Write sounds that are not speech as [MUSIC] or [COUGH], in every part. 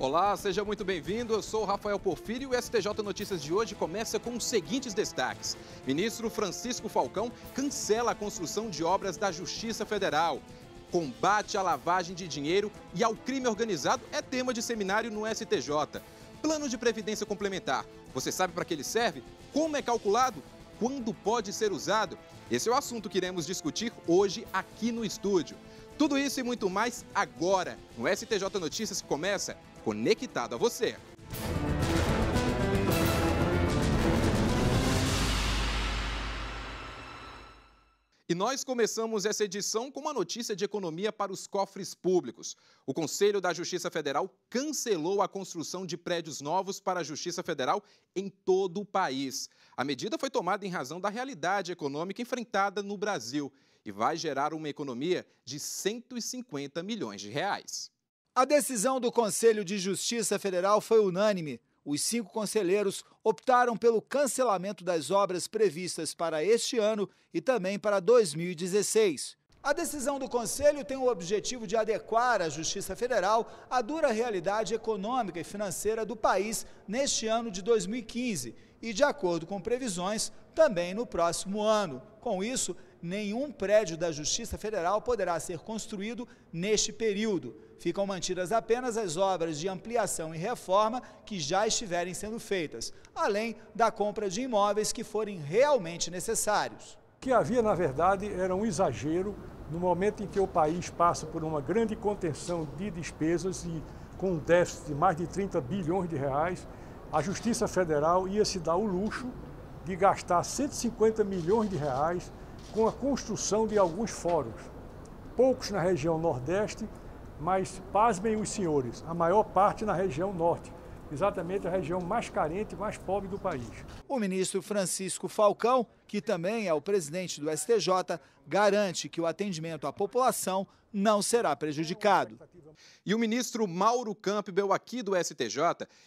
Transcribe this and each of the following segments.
Olá, seja muito bem-vindo. Eu sou Rafael Porfírio e o STJ Notícias de hoje começa com os seguintes destaques. Ministro Francisco Falcão cancela a construção de obras da Justiça Federal. Combate à lavagem de dinheiro e ao crime organizado é tema de seminário no STJ. Plano de previdência complementar. Você sabe para que ele serve? Como é calculado? Quando pode ser usado? Esse é o assunto que iremos discutir hoje aqui no estúdio. Tudo isso e muito mais agora no STJ Notícias que começa conectado a você. E nós começamos essa edição com uma notícia de economia para os cofres públicos. O Conselho da Justiça Federal cancelou a construção de prédios novos para a Justiça Federal em todo o país. A medida foi tomada em razão da realidade econômica enfrentada no Brasil e vai gerar uma economia de 150 milhões de reais. A decisão do Conselho de Justiça Federal foi unânime. Os cinco conselheiros optaram pelo cancelamento das obras previstas para este ano e também para 2016. A decisão do Conselho tem o objetivo de adequar a Justiça Federal à dura realidade econômica e financeira do país neste ano de 2015 e, de acordo com previsões, também no próximo ano. Com isso, nenhum prédio da Justiça Federal poderá ser construído neste período. Ficam mantidas apenas as obras de ampliação e reforma que já estiverem sendo feitas, além da compra de imóveis que forem realmente necessários. O que havia, na verdade, era um exagero no momento em que o país passa por uma grande contenção de despesas e com um déficit de mais de 30 bilhões de reais, a Justiça Federal ia se dar o luxo de gastar 150 milhões de reais com a construção de alguns fóruns, poucos na região Nordeste, mas pasmem os senhores, a maior parte na região Norte exatamente a região mais carente, mais pobre do país. O ministro Francisco Falcão, que também é o presidente do STJ, garante que o atendimento à população não será prejudicado. E o ministro Mauro Campbell, aqui do STJ,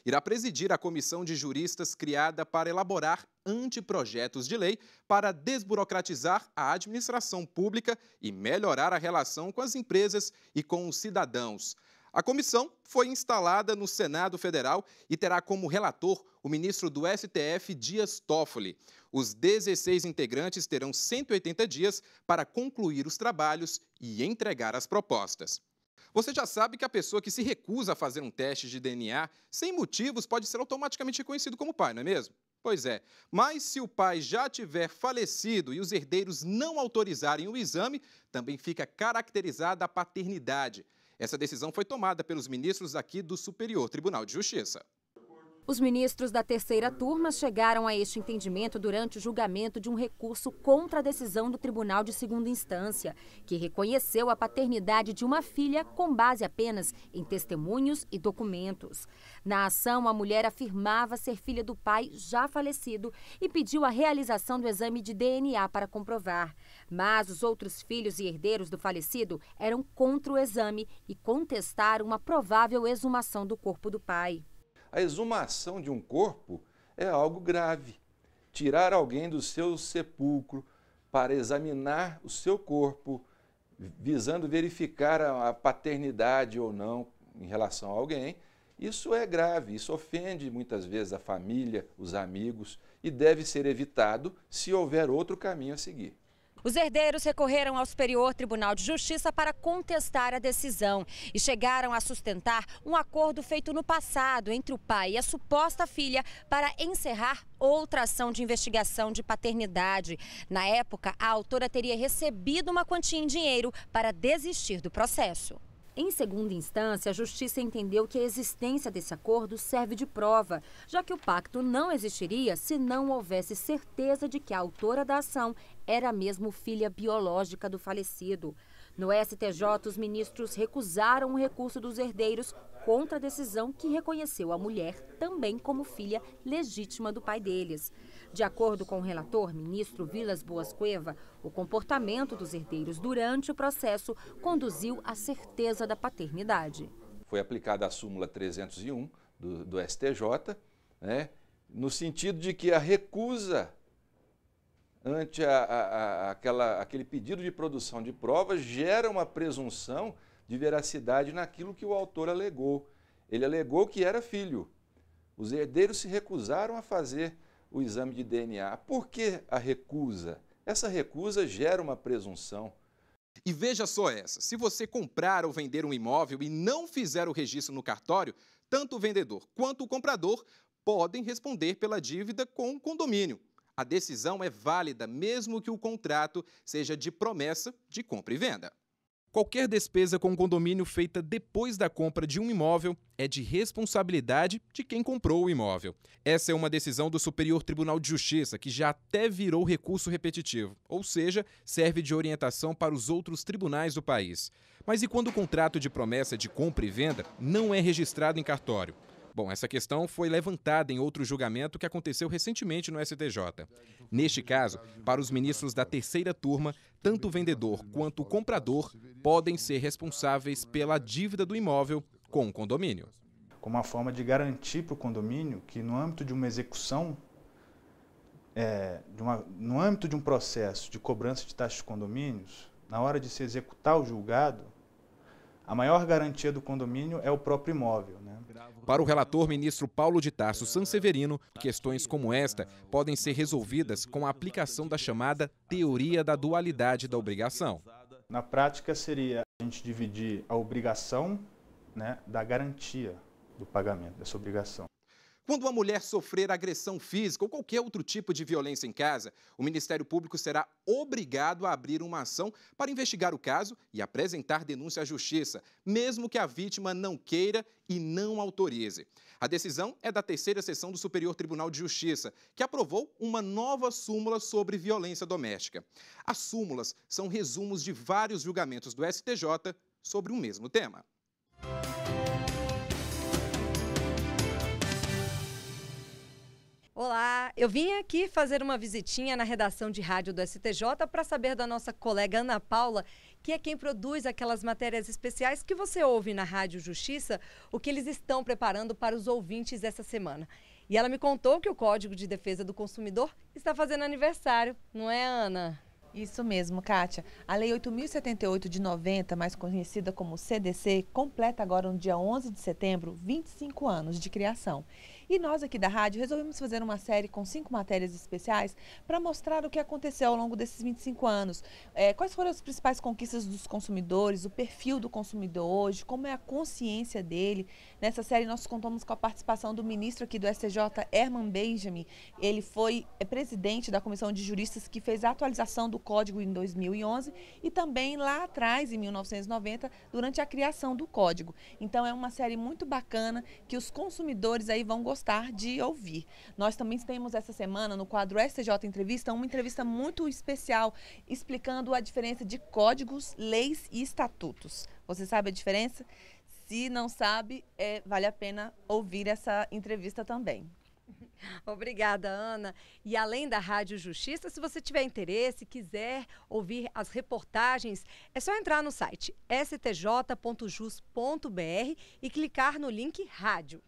irá presidir a comissão de juristas criada para elaborar anteprojetos de lei para desburocratizar a administração pública e melhorar a relação com as empresas e com os cidadãos. A comissão foi instalada no Senado Federal e terá como relator o ministro do STF, Dias Toffoli. Os 16 integrantes terão 180 dias para concluir os trabalhos e entregar as propostas. Você já sabe que a pessoa que se recusa a fazer um teste de DNA sem motivos pode ser automaticamente reconhecido como pai, não é mesmo? Pois é, mas se o pai já tiver falecido e os herdeiros não autorizarem o exame, também fica caracterizada a paternidade. Essa decisão foi tomada pelos ministros aqui do Superior Tribunal de Justiça. Os ministros da terceira turma chegaram a este entendimento durante o julgamento de um recurso contra a decisão do Tribunal de Segunda Instância, que reconheceu a paternidade de uma filha com base apenas em testemunhos e documentos. Na ação, a mulher afirmava ser filha do pai já falecido e pediu a realização do exame de DNA para comprovar. Mas os outros filhos e herdeiros do falecido eram contra o exame e contestaram uma provável exumação do corpo do pai. A exumação de um corpo é algo grave. Tirar alguém do seu sepulcro para examinar o seu corpo, visando verificar a paternidade ou não em relação a alguém, isso é grave, isso ofende muitas vezes a família, os amigos e deve ser evitado se houver outro caminho a seguir. Os herdeiros recorreram ao Superior Tribunal de Justiça para contestar a decisão e chegaram a sustentar um acordo feito no passado entre o pai e a suposta filha para encerrar outra ação de investigação de paternidade. Na época, a autora teria recebido uma quantia em dinheiro para desistir do processo. Em segunda instância, a Justiça entendeu que a existência desse acordo serve de prova, já que o pacto não existiria se não houvesse certeza de que a autora da ação era mesmo filha biológica do falecido. No STJ, os ministros recusaram o recurso dos herdeiros contra a decisão que reconheceu a mulher também como filha legítima do pai deles. De acordo com o relator, ministro Vilas Boas Cueva, o comportamento dos herdeiros durante o processo conduziu à certeza da paternidade. Foi aplicada a súmula 301 do, do STJ, né, no sentido de que a recusa ante a, a, a, aquela, aquele pedido de produção de provas gera uma presunção de veracidade naquilo que o autor alegou. Ele alegou que era filho. Os herdeiros se recusaram a fazer o exame de DNA. Por que a recusa? Essa recusa gera uma presunção. E veja só essa: se você comprar ou vender um imóvel e não fizer o registro no cartório, tanto o vendedor quanto o comprador podem responder pela dívida com o condomínio. A decisão é válida mesmo que o contrato seja de promessa de compra e venda. Qualquer despesa com condomínio feita depois da compra de um imóvel é de responsabilidade de quem comprou o imóvel. Essa é uma decisão do Superior Tribunal de Justiça, que já até virou recurso repetitivo, ou seja, serve de orientação para os outros tribunais do país. Mas e quando o contrato de promessa de compra e venda não é registrado em cartório? Bom, essa questão foi levantada em outro julgamento que aconteceu recentemente no STJ. Neste caso, para os ministros da terceira turma, tanto o vendedor quanto o comprador podem ser responsáveis pela dívida do imóvel com o condomínio. Como uma forma de garantir para o condomínio que, no âmbito de uma execução, é, de uma, no âmbito de um processo de cobrança de taxas de condomínios, na hora de se executar o julgado, a maior garantia do condomínio é o próprio imóvel. Né? Para o relator ministro Paulo de Tarso Sanseverino, questões como esta podem ser resolvidas com a aplicação da chamada teoria da dualidade da obrigação. Na prática, seria a gente dividir a obrigação né, da garantia do pagamento dessa obrigação. Quando uma mulher sofrer agressão física ou qualquer outro tipo de violência em casa, o Ministério Público será obrigado a abrir uma ação para investigar o caso e apresentar denúncia à Justiça, mesmo que a vítima não queira e não autorize. A decisão é da terceira sessão do Superior Tribunal de Justiça, que aprovou uma nova súmula sobre violência doméstica. As súmulas são resumos de vários julgamentos do STJ sobre o mesmo tema. Olá, eu vim aqui fazer uma visitinha na redação de rádio do STJ para saber da nossa colega Ana Paula, que é quem produz aquelas matérias especiais que você ouve na Rádio Justiça, o que eles estão preparando para os ouvintes essa semana. E ela me contou que o Código de Defesa do Consumidor está fazendo aniversário, não é, Ana? Isso mesmo, Kátia. A Lei 8.078 de 90, mais conhecida como CDC, completa agora no dia 11 de setembro 25 anos de criação. E nós aqui da rádio resolvemos fazer uma série com cinco matérias especiais para mostrar o que aconteceu ao longo desses 25 anos. É, quais foram as principais conquistas dos consumidores, o perfil do consumidor hoje, como é a consciência dele. Nessa série nós contamos com a participação do ministro aqui do STJ, Herman Benjamin. Ele foi é, presidente da comissão de juristas que fez a atualização do código em 2011 e também lá atrás, em 1990, durante a criação do código. Então é uma série muito bacana que os consumidores aí vão gostar gostar de ouvir. Nós também temos essa semana no quadro STJ Entrevista uma entrevista muito especial explicando a diferença de códigos, leis e estatutos. Você sabe a diferença? Se não sabe, é, vale a pena ouvir essa entrevista também. [LAUGHS] Obrigada, Ana. E além da Rádio Justiça, se você tiver interesse, quiser ouvir as reportagens, é só entrar no site stj.jus.br e clicar no link Rádio.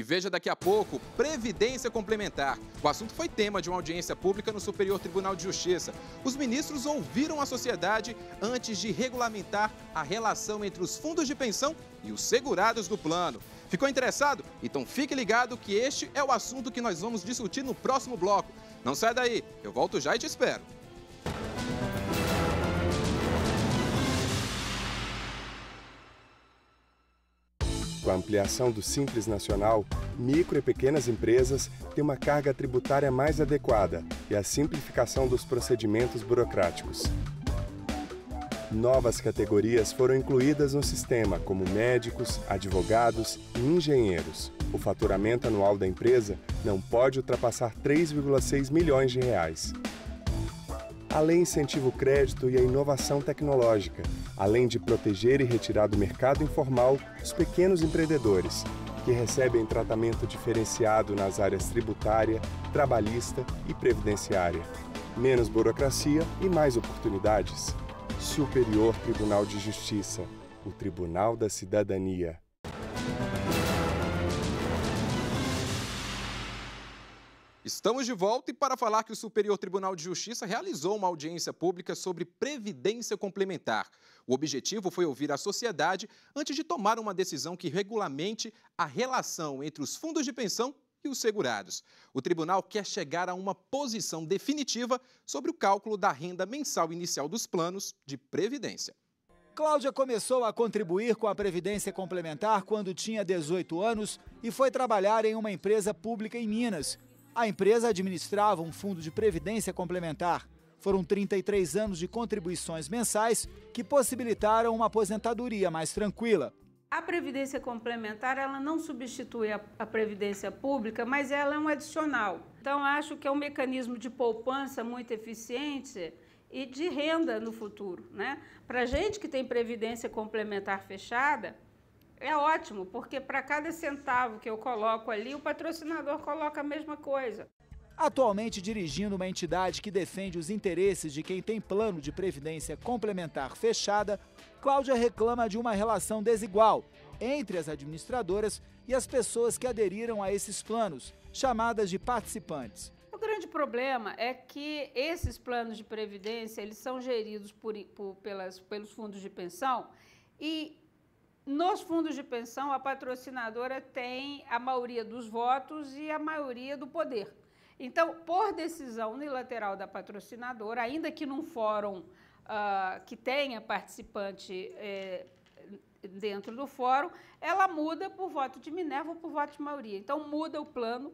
E veja daqui a pouco, previdência complementar. O assunto foi tema de uma audiência pública no Superior Tribunal de Justiça. Os ministros ouviram a sociedade antes de regulamentar a relação entre os fundos de pensão e os segurados do plano. Ficou interessado? Então fique ligado que este é o assunto que nós vamos discutir no próximo bloco. Não sai daí, eu volto já e te espero. Com a ampliação do Simples Nacional, micro e pequenas empresas têm uma carga tributária mais adequada e a simplificação dos procedimentos burocráticos. Novas categorias foram incluídas no sistema, como médicos, advogados e engenheiros. O faturamento anual da empresa não pode ultrapassar 3,6 milhões de reais. Além lei incentiva o crédito e a inovação tecnológica, além de proteger e retirar do mercado informal os pequenos empreendedores, que recebem tratamento diferenciado nas áreas tributária, trabalhista e previdenciária. Menos burocracia e mais oportunidades. Superior Tribunal de Justiça o Tribunal da Cidadania. Estamos de volta e para falar que o Superior Tribunal de Justiça realizou uma audiência pública sobre previdência complementar. O objetivo foi ouvir a sociedade antes de tomar uma decisão que regulamente a relação entre os fundos de pensão e os segurados. O tribunal quer chegar a uma posição definitiva sobre o cálculo da renda mensal inicial dos planos de previdência. Cláudia começou a contribuir com a Previdência Complementar quando tinha 18 anos e foi trabalhar em uma empresa pública em Minas a empresa administrava um fundo de previdência complementar. Foram 33 anos de contribuições mensais que possibilitaram uma aposentadoria mais tranquila. A previdência complementar ela não substitui a, a, previdência pública, mas ela é um adicional. Então acho que é um mecanismo de poupança muito eficiente e de renda no futuro, né? Para gente que tem previdência complementar fechada, é ótimo, porque para cada centavo que eu coloco ali, o patrocinador coloca a mesma coisa. Atualmente dirigindo uma entidade que defende os interesses de quem tem plano de previdência complementar fechada, Cláudia reclama de uma relação desigual entre as administradoras e as pessoas que aderiram a esses planos, chamadas de participantes. O grande problema é que esses planos de previdência eles são geridos por, por, pelas, pelos fundos de pensão e nos fundos de pensão, a patrocinadora tem a maioria dos votos e a maioria do poder. Então, por decisão unilateral da patrocinadora, ainda que num fórum uh, que tenha participante eh, dentro do fórum, ela muda por voto de Minerva ou por voto de maioria. Então, muda o plano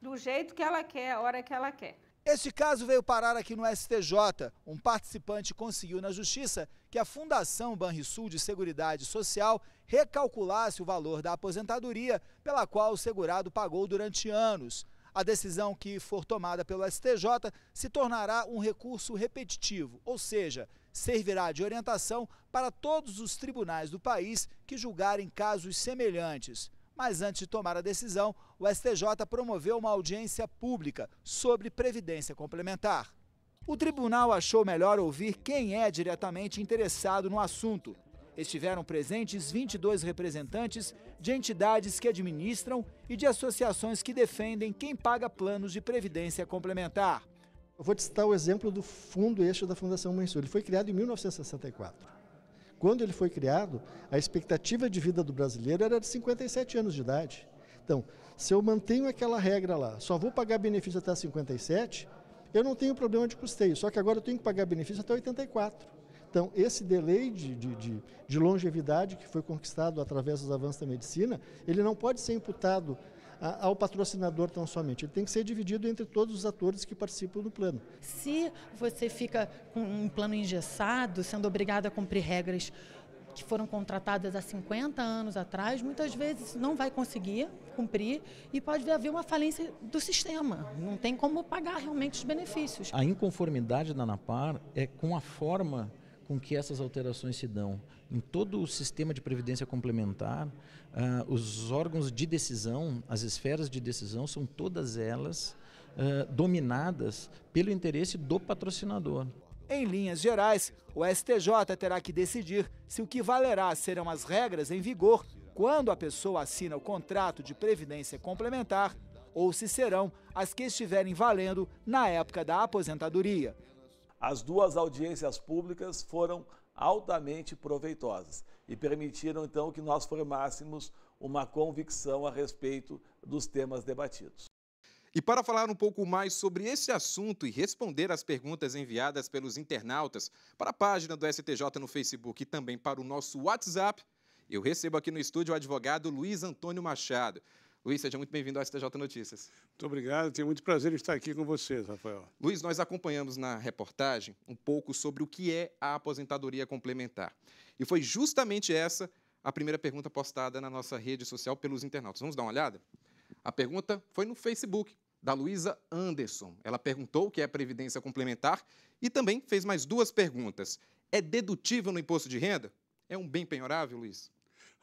do jeito que ela quer, a hora que ela quer. Este caso veio parar aqui no STJ. Um participante conseguiu na Justiça que a Fundação Banrisul de Seguridade Social recalculasse o valor da aposentadoria pela qual o segurado pagou durante anos. A decisão que for tomada pelo STJ se tornará um recurso repetitivo, ou seja, servirá de orientação para todos os tribunais do país que julgarem casos semelhantes. Mas antes de tomar a decisão, o STJ promoveu uma audiência pública sobre previdência complementar. O tribunal achou melhor ouvir quem é diretamente interessado no assunto. Estiveram presentes 22 representantes de entidades que administram e de associações que defendem quem paga planos de previdência complementar. Eu vou te citar o exemplo do fundo eixo da Fundação Mansur. Ele foi criado em 1964. Quando ele foi criado, a expectativa de vida do brasileiro era de 57 anos de idade. Então, se eu mantenho aquela regra lá, só vou pagar benefício até 57, eu não tenho problema de custeio, só que agora eu tenho que pagar benefício até 84. Então, esse delay de, de, de longevidade que foi conquistado através dos avanços da medicina, ele não pode ser imputado ao patrocinador tão somente. Ele tem que ser dividido entre todos os atores que participam do plano. Se você fica com um plano engessado, sendo obrigado a cumprir regras que foram contratadas há 50 anos atrás, muitas vezes não vai conseguir cumprir e pode haver uma falência do sistema. Não tem como pagar realmente os benefícios. A inconformidade da ANAPAR é com a forma com que essas alterações se dão. Em todo o sistema de previdência complementar, uh, os órgãos de decisão, as esferas de decisão, são todas elas uh, dominadas pelo interesse do patrocinador. Em linhas gerais, o STJ terá que decidir se o que valerá serão as regras em vigor quando a pessoa assina o contrato de previdência complementar ou se serão as que estiverem valendo na época da aposentadoria. As duas audiências públicas foram altamente proveitosas e permitiram então que nós formássemos uma convicção a respeito dos temas debatidos. E para falar um pouco mais sobre esse assunto e responder às perguntas enviadas pelos internautas para a página do STJ no Facebook e também para o nosso WhatsApp, eu recebo aqui no estúdio o advogado Luiz Antônio Machado. Luiz, seja muito bem-vindo ao STJ Notícias. Muito obrigado, tenho muito prazer em estar aqui com vocês, Rafael. Luiz, nós acompanhamos na reportagem um pouco sobre o que é a aposentadoria complementar. E foi justamente essa a primeira pergunta postada na nossa rede social pelos internautas. Vamos dar uma olhada? A pergunta foi no Facebook, da Luísa Anderson. Ela perguntou o que é a previdência complementar e também fez mais duas perguntas. É dedutível no imposto de renda? É um bem penhorável, Luiz?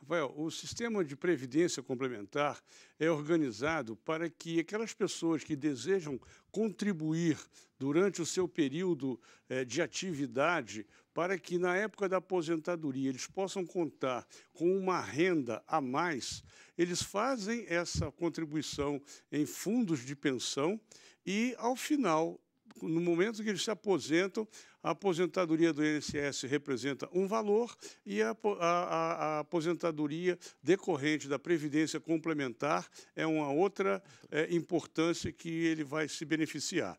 Rafael, o sistema de previdência complementar é organizado para que aquelas pessoas que desejam contribuir durante o seu período eh, de atividade para que, na época da aposentadoria, eles possam contar com uma renda a mais, eles fazem essa contribuição em fundos de pensão e, ao final no momento que eles se aposentam, a aposentadoria do INSS representa um valor e a, a, a aposentadoria decorrente da Previdência Complementar é uma outra é, importância que ele vai se beneficiar.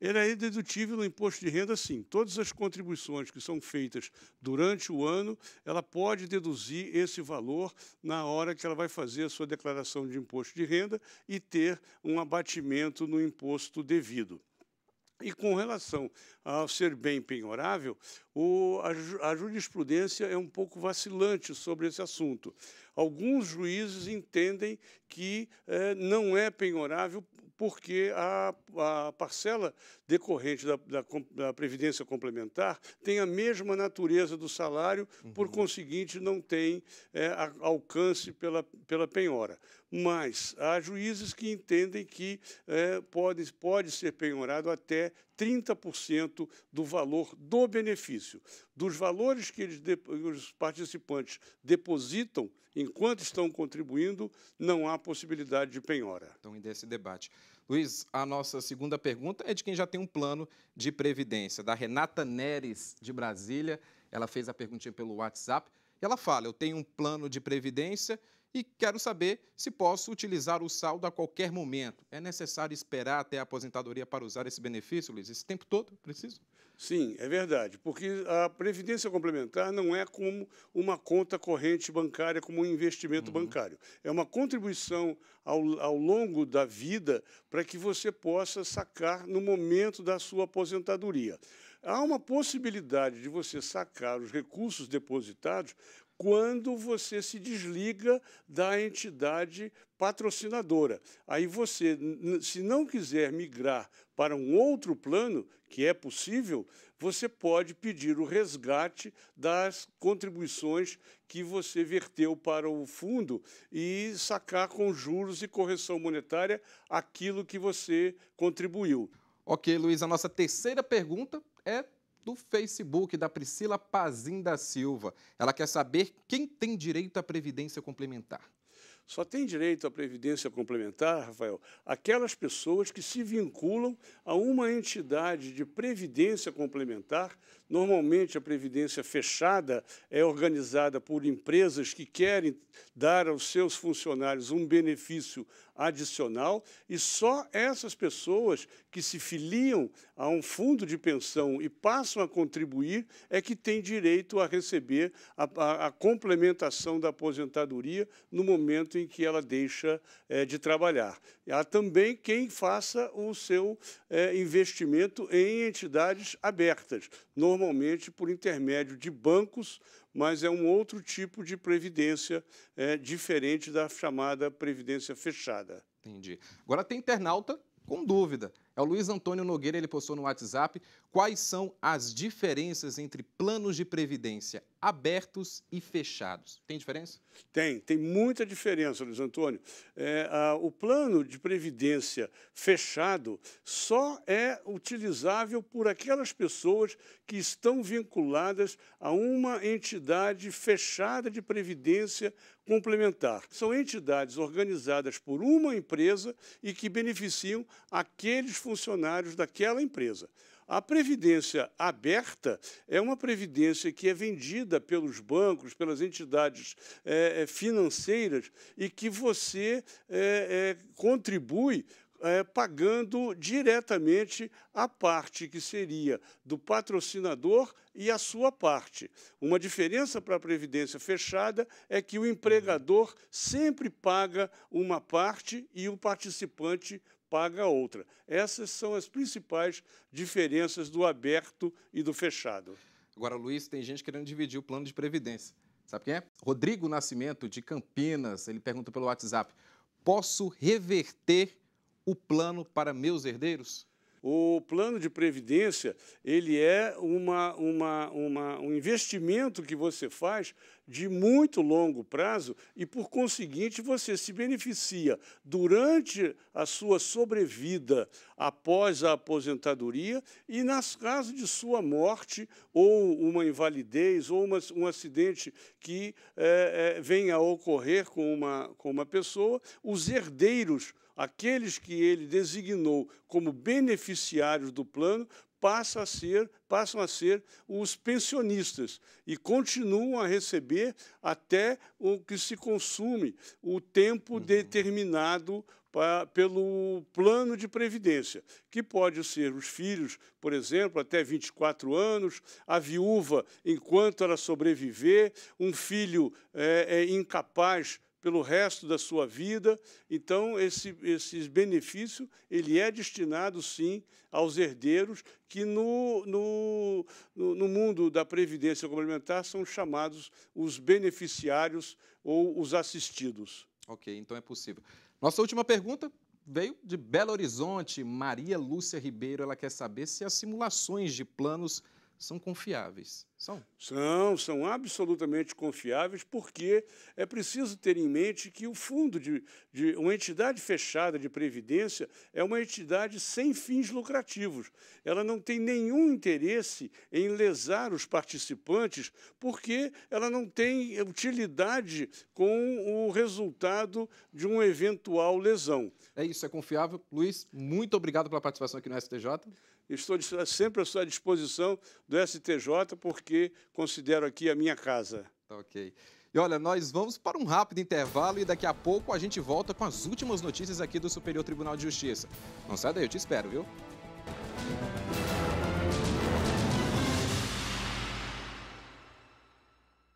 Ele é dedutível no imposto de renda, sim. Todas as contribuições que são feitas durante o ano, ela pode deduzir esse valor na hora que ela vai fazer a sua declaração de imposto de renda e ter um abatimento no imposto devido. E com relação ao ser bem penhorável, o, a, a, jurisprudência é um pouco vacilante sobre esse assunto. Alguns juízes entendem que é, não é penhorável porque a, a parcela decorrente da, da, da, previdência complementar tem a mesma natureza do salário, uhum. por conseguinte, não tem é, a, alcance pela, pela penhora. Mas há juízes que entendem que é, pode, pode ser penhorado até 30% do valor do benefício. Dos valores que eles, os participantes depositam enquanto estão contribuindo, não há possibilidade de penhora. Então, desse é debate. Luiz, a nossa segunda pergunta é de quem já tem um plano de previdência, da Renata Neres, de Brasília. Ela fez a perguntinha pelo WhatsApp. e Ela fala: Eu tenho um plano de previdência e quero saber se posso utilizar o saldo a qualquer momento. É necessário esperar até a aposentadoria para usar esse benefício, Luiz? Esse tempo todo, preciso? Sim, é verdade, porque a previdência complementar não é como uma conta corrente bancária, como um investimento uhum. bancário. É uma contribuição ao, ao longo da vida para que você possa sacar no momento da sua aposentadoria há uma possibilidade de você sacar os recursos depositados quando você se desliga da entidade patrocinadora. Aí você, se não quiser migrar para um outro plano, que é possível, você pode pedir o resgate das contribuições que você verteu para o fundo e sacar com juros e correção monetária aquilo que você contribuiu. Ok, Luiz, a nossa terceira pergunta é do Facebook da Priscila Pazim da Silva. Ela quer saber quem tem direito à previdência complementar. Só tem direito à previdência complementar, Rafael, aquelas pessoas que se vinculam a uma entidade de previdência complementar. Normalmente, a previdência fechada é organizada por empresas que querem dar aos seus funcionários um benefício adicional e só essas pessoas que se filiam a um fundo de pensão e passam a contribuir é que têm direito a receber a, a, a complementação da aposentadoria no momento em que ela deixa é, de trabalhar. Há também quem faça o seu é, investimento em entidades abertas, normalmente por intermédio de bancos mas é um outro tipo de previdência é, diferente da chamada previdência fechada. Entendi. Agora tem internauta com dúvida. É o Luiz Antônio Nogueira, ele postou no WhatsApp quais são as diferenças entre planos de previdência abertos e fechados. Tem diferença? Tem, tem muita diferença, Luiz Antônio. É, a, o plano de previdência fechado só é utilizável por aquelas pessoas que estão vinculadas a uma entidade fechada de previdência complementar. São entidades organizadas por uma empresa e que beneficiam aqueles funcionários daquela empresa. A previdência aberta é uma previdência que é vendida pelos bancos, pelas entidades é, financeiras e que você é, é, contribui é, pagando diretamente a parte que seria do patrocinador e a sua parte. Uma diferença para a previdência fechada é que o empregador sempre paga uma parte e o participante paga outra. Essas são as principais diferenças do aberto e do fechado. Agora, Luiz, tem gente querendo dividir o plano de previdência. Sabe quem é? Rodrigo Nascimento, de Campinas. Ele pergunta pelo WhatsApp: posso reverter o plano para meus herdeiros? O plano de previdência ele é uma, uma, uma, um investimento que você faz de muito longo prazo e, por conseguinte, você se beneficia durante a sua sobrevida após a aposentadoria e, nas casos de sua morte ou uma invalidez ou uma, um acidente que é, é, venha a ocorrer com uma, com uma pessoa, os herdeiros aqueles que ele designou como beneficiários do plano passam a ser, passam a ser os pensionistas e continuam a receber até o que se consume o tempo uhum. determinado pelo plano de previdência, que pode ser os filhos, por exemplo, até 24 anos, a viúva enquanto ela sobreviver, um filho é, é incapaz pelo resto da sua vida. Então, esse, esse benefício ele é destinado, sim, aos herdeiros que, no, no, no mundo da Previdência Complementar, são chamados os beneficiários ou os assistidos. Ok, então é possível. Nossa última pergunta veio de Belo Horizonte. Maria Lúcia Ribeiro, ela quer saber se as simulações de planos são confiáveis. São? São, são absolutamente confiáveis, porque é preciso ter em mente que o fundo de, de, uma entidade fechada de previdência é uma entidade sem fins lucrativos. Ela não tem nenhum interesse em lesar os participantes, porque ela não tem utilidade com o resultado de uma eventual lesão. É isso, é confiável. Luiz, muito obrigado pela participação aqui no STJ. Estou sempre à sua disposição do STJ, porque porque considero aqui a minha casa. Tá ok. E olha, nós vamos para um rápido intervalo e daqui a pouco a gente volta com as últimas notícias aqui do Superior Tribunal de Justiça. Não sai daí, eu te espero, viu?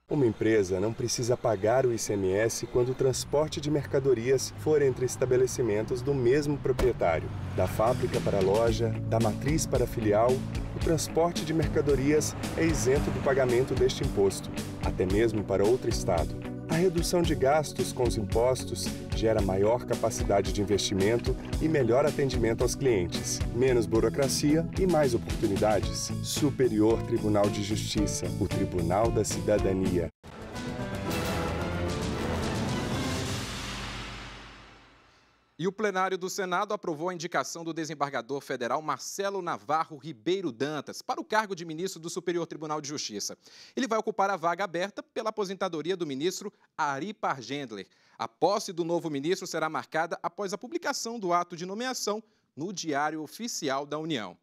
Uma empresa não precisa pagar o ICMS quando o transporte de mercadorias for entre estabelecimentos do mesmo proprietário. Da fábrica para a loja, da matriz para a filial, o transporte de mercadorias é isento do pagamento deste imposto, até mesmo para outro estado. A redução de gastos com os impostos gera maior capacidade de investimento e melhor atendimento aos clientes, menos burocracia e mais oportunidades. Superior Tribunal de Justiça, o Tribunal da Cidadania. E o plenário do Senado aprovou a indicação do desembargador federal Marcelo Navarro Ribeiro Dantas para o cargo de ministro do Superior Tribunal de Justiça. Ele vai ocupar a vaga aberta pela aposentadoria do ministro Ari Pargendler. A posse do novo ministro será marcada após a publicação do ato de nomeação no Diário Oficial da União.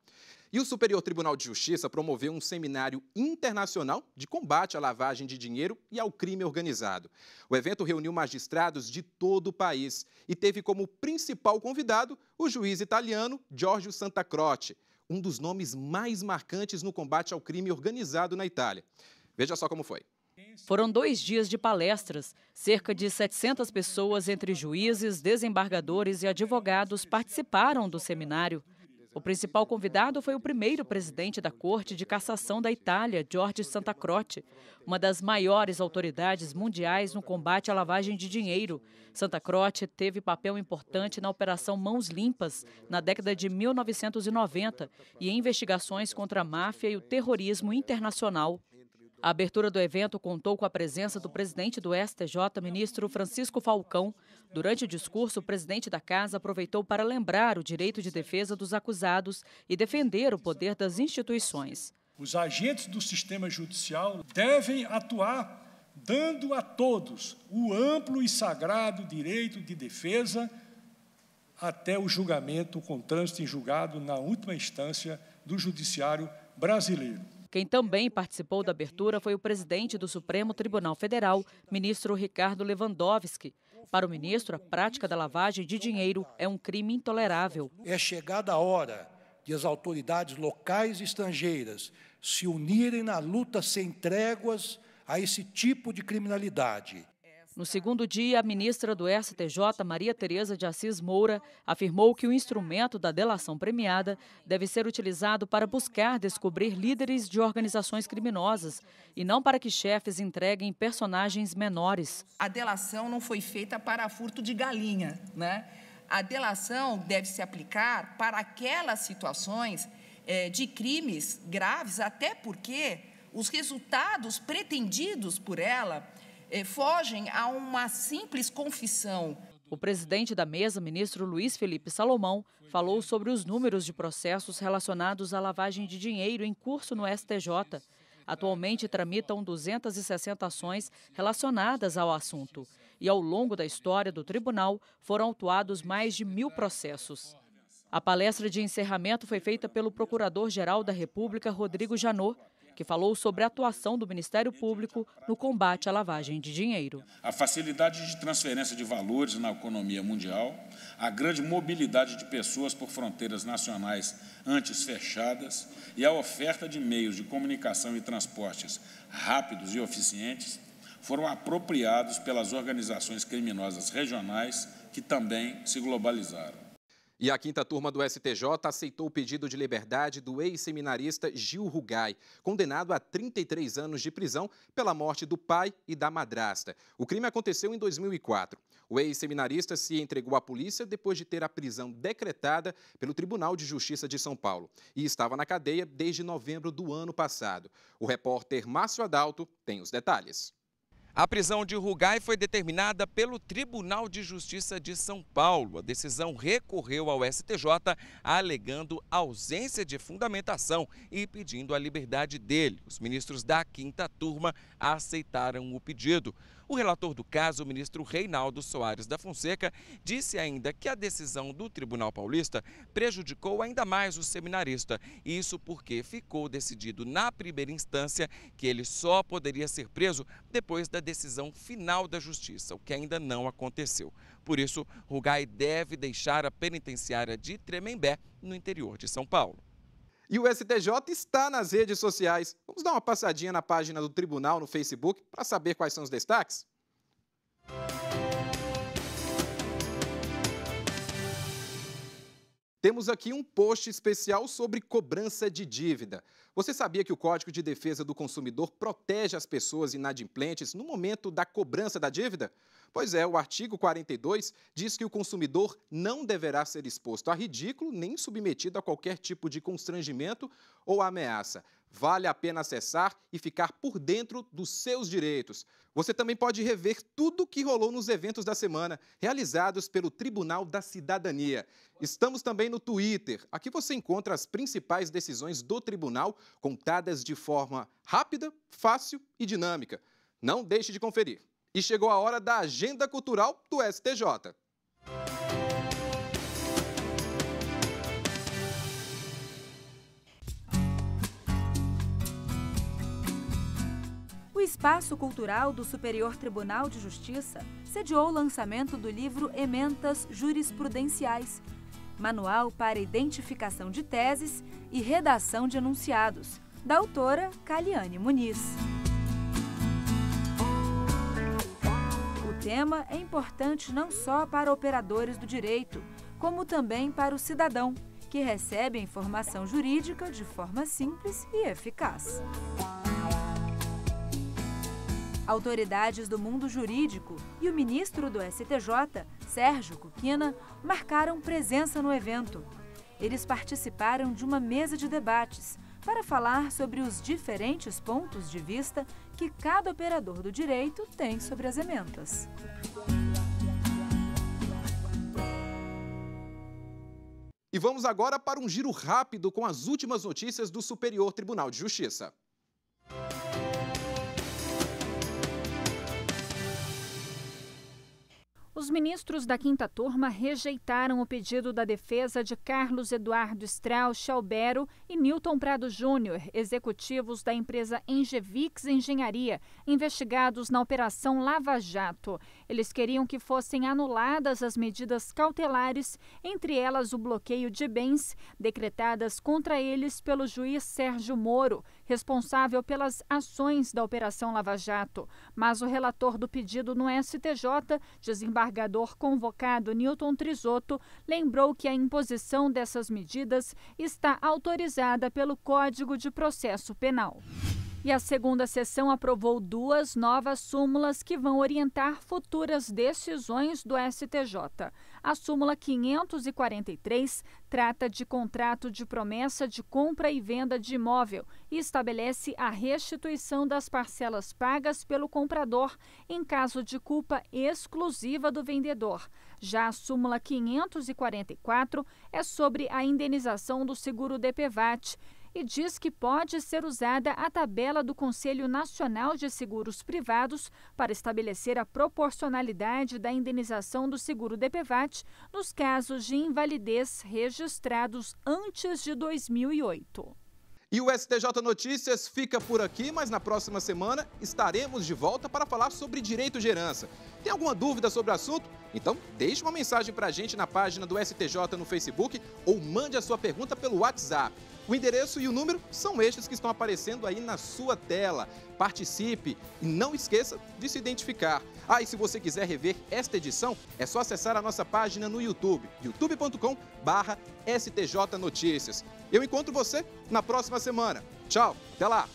E o Superior Tribunal de Justiça promoveu um seminário internacional de combate à lavagem de dinheiro e ao crime organizado. O evento reuniu magistrados de todo o país e teve como principal convidado o juiz italiano Giorgio Santacroce, um dos nomes mais marcantes no combate ao crime organizado na Itália. Veja só como foi. Foram dois dias de palestras. Cerca de 700 pessoas, entre juízes, desembargadores e advogados, participaram do seminário. O principal convidado foi o primeiro presidente da Corte de Cassação da Itália, Jorge Santa Croce, uma das maiores autoridades mundiais no combate à lavagem de dinheiro. Santa Croce teve papel importante na Operação Mãos Limpas, na década de 1990, e em investigações contra a máfia e o terrorismo internacional. A abertura do evento contou com a presença do presidente do STJ, ministro Francisco Falcão. Durante o discurso, o presidente da casa aproveitou para lembrar o direito de defesa dos acusados e defender o poder das instituições. Os agentes do sistema judicial devem atuar dando a todos o amplo e sagrado direito de defesa até o julgamento com trânsito em julgado na última instância do judiciário brasileiro. Quem também participou da abertura foi o presidente do Supremo Tribunal Federal, ministro Ricardo Lewandowski. Para o ministro, a prática da lavagem de dinheiro é um crime intolerável. É chegada a hora de as autoridades locais e estrangeiras se unirem na luta sem tréguas a esse tipo de criminalidade no segundo dia, a ministra do STJ, Maria Tereza de Assis Moura, afirmou que o instrumento da delação premiada deve ser utilizado para buscar descobrir líderes de organizações criminosas e não para que chefes entreguem personagens menores. A delação não foi feita para furto de galinha, né? A delação deve se aplicar para aquelas situações é, de crimes graves, até porque os resultados pretendidos por ela eh, fogem a uma simples confissão. O presidente da mesa, ministro Luiz Felipe Salomão, falou sobre os números de processos relacionados à lavagem de dinheiro em curso no STJ. Atualmente tramitam 260 ações relacionadas ao assunto. E ao longo da história do tribunal foram autuados mais de mil processos. A palestra de encerramento foi feita pelo Procurador-Geral da República, Rodrigo Janot, que falou sobre a atuação do Ministério Público no combate à lavagem de dinheiro. A facilidade de transferência de valores na economia mundial, a grande mobilidade de pessoas por fronteiras nacionais antes fechadas e a oferta de meios de comunicação e transportes rápidos e eficientes foram apropriados pelas organizações criminosas regionais que também se globalizaram. E a quinta turma do STJ aceitou o pedido de liberdade do ex-seminarista Gil Rugai, condenado a 33 anos de prisão pela morte do pai e da madrasta. O crime aconteceu em 2004. O ex-seminarista se entregou à polícia depois de ter a prisão decretada pelo Tribunal de Justiça de São Paulo e estava na cadeia desde novembro do ano passado. O repórter Márcio Adalto tem os detalhes. A prisão de Rugai foi determinada pelo Tribunal de Justiça de São Paulo. A decisão recorreu ao STJ, alegando ausência de fundamentação e pedindo a liberdade dele. Os ministros da quinta turma aceitaram o pedido. O relator do caso, o ministro Reinaldo Soares da Fonseca, disse ainda que a decisão do Tribunal Paulista prejudicou ainda mais o seminarista. Isso porque ficou decidido na primeira instância que ele só poderia ser preso depois da decisão final da justiça, o que ainda não aconteceu. Por isso, Rugai deve deixar a penitenciária de Tremembé, no interior de São Paulo. E o STJ está nas redes sociais. Vamos dar uma passadinha na página do tribunal no Facebook para saber quais são os destaques? Temos aqui um post especial sobre cobrança de dívida. Você sabia que o Código de Defesa do Consumidor protege as pessoas inadimplentes no momento da cobrança da dívida? Pois é, o artigo 42 diz que o consumidor não deverá ser exposto a ridículo nem submetido a qualquer tipo de constrangimento ou ameaça. Vale a pena acessar e ficar por dentro dos seus direitos. Você também pode rever tudo o que rolou nos eventos da semana, realizados pelo Tribunal da Cidadania. Estamos também no Twitter. Aqui você encontra as principais decisões do tribunal, contadas de forma rápida, fácil e dinâmica. Não deixe de conferir. E chegou a hora da agenda cultural do STJ. O Espaço Cultural do Superior Tribunal de Justiça sediou o lançamento do livro Ementas Jurisprudenciais Manual para Identificação de Teses e Redação de Enunciados, da autora Caliane Muniz. tema é importante não só para operadores do direito, como também para o cidadão, que recebe a informação jurídica de forma simples e eficaz. Autoridades do mundo jurídico e o ministro do STJ, Sérgio Cuquina, marcaram presença no evento. Eles participaram de uma mesa de debates para falar sobre os diferentes pontos de vista que cada operador do direito tem sobre as ementas. E vamos agora para um giro rápido com as últimas notícias do Superior Tribunal de Justiça. Os ministros da quinta turma rejeitaram o pedido da defesa de Carlos Eduardo Strauss Albero e Newton Prado Júnior, executivos da empresa Engevix Engenharia, investigados na Operação Lava Jato. Eles queriam que fossem anuladas as medidas cautelares, entre elas o bloqueio de bens, decretadas contra eles pelo juiz Sérgio Moro, responsável pelas ações da Operação Lava Jato. Mas o relator do pedido no STJ desembarcou desembargador convocado Newton Trisotto lembrou que a imposição dessas medidas está autorizada pelo Código de Processo Penal. E a segunda sessão aprovou duas novas súmulas que vão orientar futuras decisões do STJ. A súmula 543 trata de contrato de promessa de compra e venda de imóvel e estabelece a restituição das parcelas pagas pelo comprador em caso de culpa exclusiva do vendedor. Já a súmula 544 é sobre a indenização do seguro DPVAT e diz que pode ser usada a tabela do Conselho Nacional de Seguros Privados para estabelecer a proporcionalidade da indenização do seguro DPVAT nos casos de invalidez registrados antes de 2008. E o STJ Notícias fica por aqui, mas na próxima semana estaremos de volta para falar sobre direito de herança. Tem alguma dúvida sobre o assunto? Então, deixe uma mensagem para a gente na página do STJ no Facebook ou mande a sua pergunta pelo WhatsApp. O endereço e o número são estes que estão aparecendo aí na sua tela. Participe e não esqueça de se identificar. Ah, e se você quiser rever esta edição, é só acessar a nossa página no YouTube, youtube.com barra STJ Notícias. Eu encontro você na próxima semana. Tchau, até lá!